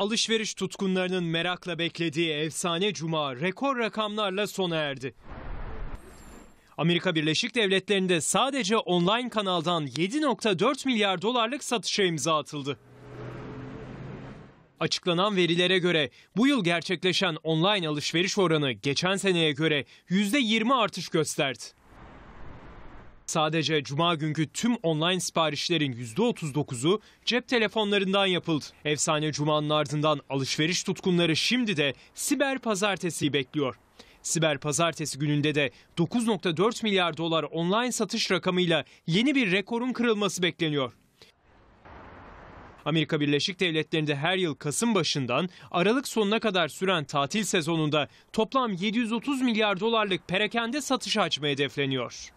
alışveriş tutkunlarının merakla beklediği efsane cuma rekor rakamlarla sona erdi. Amerika Birleşik Devletleri'nde sadece online kanaldan 7.4 milyar dolarlık satışa imza atıldı. Açıklanan verilere göre bu yıl gerçekleşen online alışveriş oranı geçen seneye göre %20 artış gösterdi. Sadece cuma günkü tüm online siparişlerin %39'u cep telefonlarından yapıldı. Efsane cumanın ardından alışveriş tutkunları şimdi de siber pazartesiyi bekliyor. Siber pazartesi gününde de 9.4 milyar dolar online satış rakamıyla yeni bir rekorun kırılması bekleniyor. Amerika Birleşik Devletleri'nde her yıl Kasım başından Aralık sonuna kadar süren tatil sezonunda toplam 730 milyar dolarlık perakende satışı açma hedefleniyor.